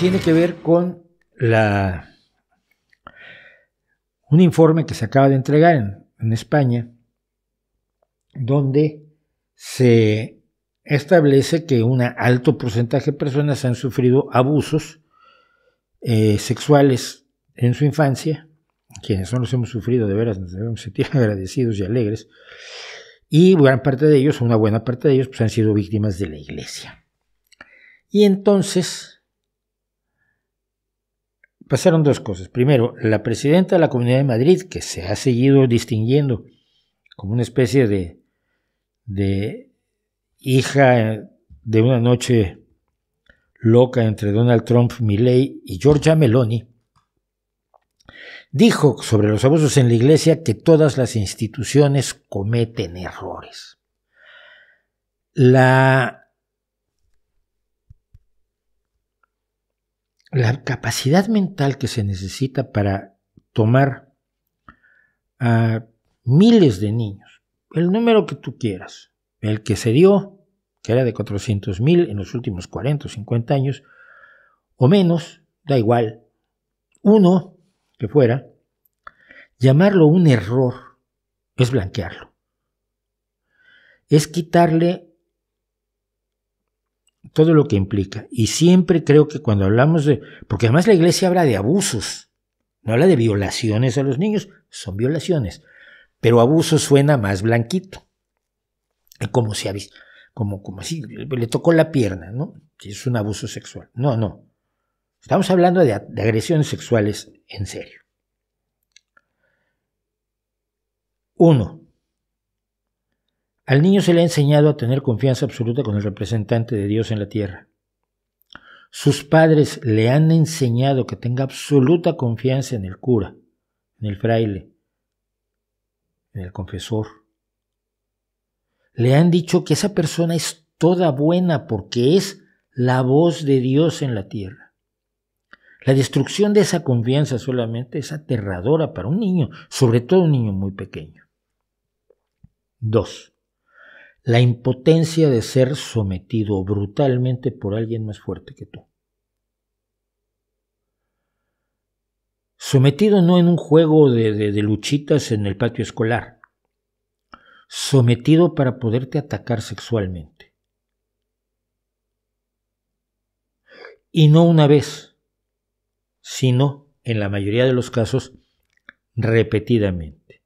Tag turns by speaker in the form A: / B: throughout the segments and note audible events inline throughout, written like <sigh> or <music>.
A: tiene que ver con la, un informe que se acaba de entregar en, España, donde se establece que un alto porcentaje de personas han sufrido abusos eh, sexuales en su infancia, quienes no los hemos sufrido de veras, nos debemos sentir <laughs> agradecidos y alegres, y gran parte de ellos, una buena parte de ellos, pues, han sido víctimas de la iglesia. Y entonces, pasaron dos cosas. Primero, la presidenta de la Comunidad de Madrid, que se ha seguido distinguiendo como una especie de, hija de una noche loca entre Donald Trump, Milley y Giorgia Meloni, dijo sobre los abusos en la Iglesia que todas las instituciones cometen errores. La la capacidad mental que se necesita para tomar a miles de niños, el número que tú quieras, el que se dio, que era de 400 mil en los últimos 40 o 50 años, o menos, da igual, uno que fuera, llamarlo un error es blanquearlo. Es quitarle todo lo que implica. Y siempre creo que cuando hablamos de... Porque además la iglesia habla de abusos, no habla de violaciones a los niños, son violaciones. Pero abuso suena más blanquito. Como como, como si le tocó la pierna, ¿no? Es un abuso sexual. No, no. Estamos hablando de agresiones sexuales en serio. Uno, al niño se le ha enseñado a tener confianza absoluta con el representante de Dios en la tierra. Sus padres le han enseñado que tenga absoluta confianza en el cura, en el fraile, en el confesor. Le han dicho que esa persona es toda buena porque es la voz de Dios en la tierra. La destrucción de esa confianza solamente es aterradora para un niño, sobre todo un niño muy pequeño. 2 la impotencia de ser sometido brutalmente por alguien más fuerte que tú. Sometido no en un juego de, luchitas en el patio escolar, sometido para poderte atacar sexualmente. Y no una vez, sino, en la mayoría de los casos, repetidamente.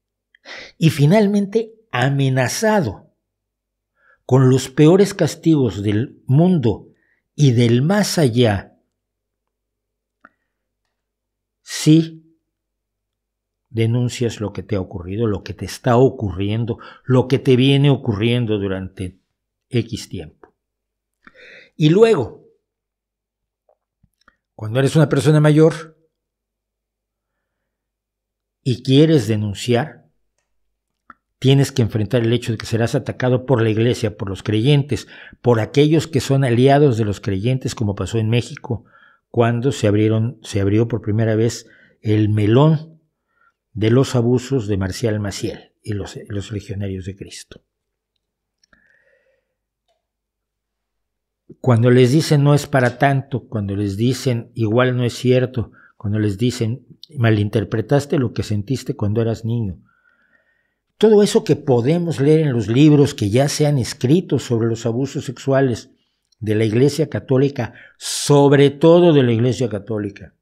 A: Y finalmente, amenazado con los peores castigos del mundo y del más allá, si denuncias lo que te ha ocurrido, lo que te está ocurriendo, lo que te viene ocurriendo durante X tiempo. Y luego, cuando eres una persona mayor y quieres denunciar, Tienes que enfrentar el hecho de que serás atacado por la iglesia, por los creyentes, por aquellos que son aliados de los creyentes, como pasó en México, cuando se, abrió por primera vez el melón de los abusos de Marcial Maciel y los, los legionarios de Cristo. Cuando les dicen no es para tanto, cuando les dicen igual no es cierto, cuando les dicen malinterpretaste lo que sentiste cuando eras niño, todo eso que podemos leer en los libros que ya se han escrito sobre los abusos sexuales de la Iglesia Católica, sobre todo de la Iglesia Católica.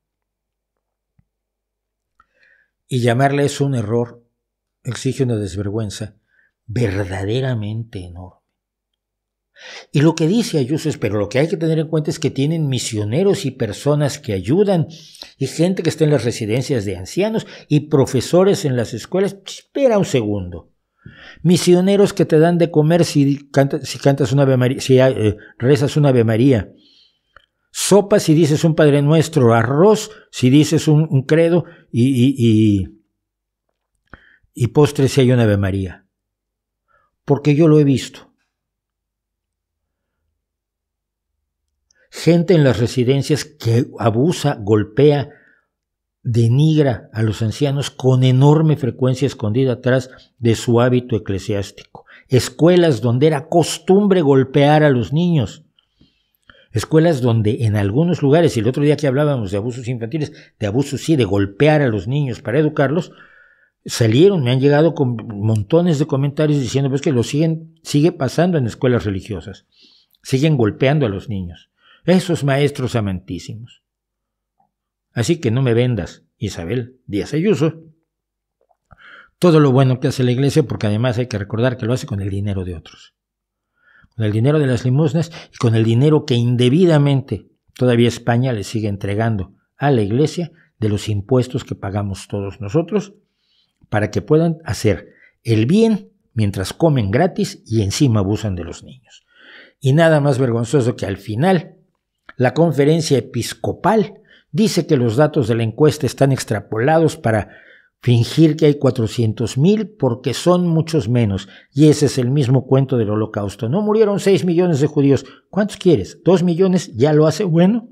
A: Y llamarle eso un error exige una desvergüenza verdaderamente enorme. Y lo que dice Ayuso es, pero lo que hay que tener en cuenta es que tienen misioneros y personas que ayudan, y gente que está en las residencias de ancianos, y profesores en las escuelas. Espera un segundo. Misioneros que te dan de comer si, cantas una eh, Ave María, si rezas una Ave María. Sopa si dices un Padre Nuestro, arroz si dices un, credo y, y, y, postre si hay una Ave María. Porque yo lo he visto gente en las residencias que abusa, golpea, denigra a los ancianos con enorme frecuencia escondida atrás de su hábito eclesiástico. Escuelas donde era costumbre golpear a los niños. Escuelas donde en algunos lugares, y el otro día que hablábamos de abusos infantiles, de abusos sí, de golpear a los niños para educarlos, salieron, me han llegado con montones de comentarios diciendo pues que lo siguen, sigue pasando en escuelas religiosas. Siguen golpeando a los niños esos maestros amantísimos. Así que no me vendas, Isabel Díaz Ayuso, todo lo bueno que hace la iglesia, porque además hay que recordar que lo hace con el dinero de otros, con el dinero de las limosnas y con el dinero que indebidamente todavía España le sigue entregando a la iglesia de los impuestos que pagamos todos nosotros para que puedan hacer el bien mientras comen gratis y encima abusan de los niños. Y nada más vergonzoso que al final la conferencia episcopal dice que los datos de la encuesta están extrapolados para fingir que hay 400.000 porque son muchos menos. Y ese es el mismo cuento del holocausto. No murieron 6 millones de judíos. ¿Cuántos quieres? ¿2 millones ya lo hace bueno?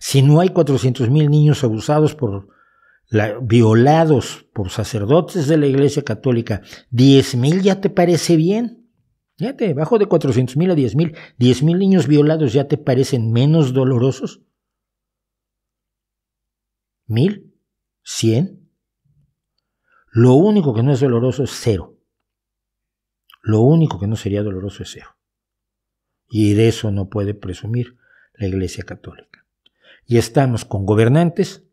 A: Si no hay 400.000 niños abusados por... violados por sacerdotes de la Iglesia Católica, mil ya te parece bien? Fíjate, bajo de 400.000 a 10.000, ¿10.000 niños violados ya te parecen menos dolorosos. ¿Mil? ¿100? Lo único que no es doloroso es cero. Lo único que no sería doloroso es cero. Y de eso no puede presumir la Iglesia Católica. Y estamos con gobernantes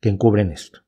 A: que encubren esto.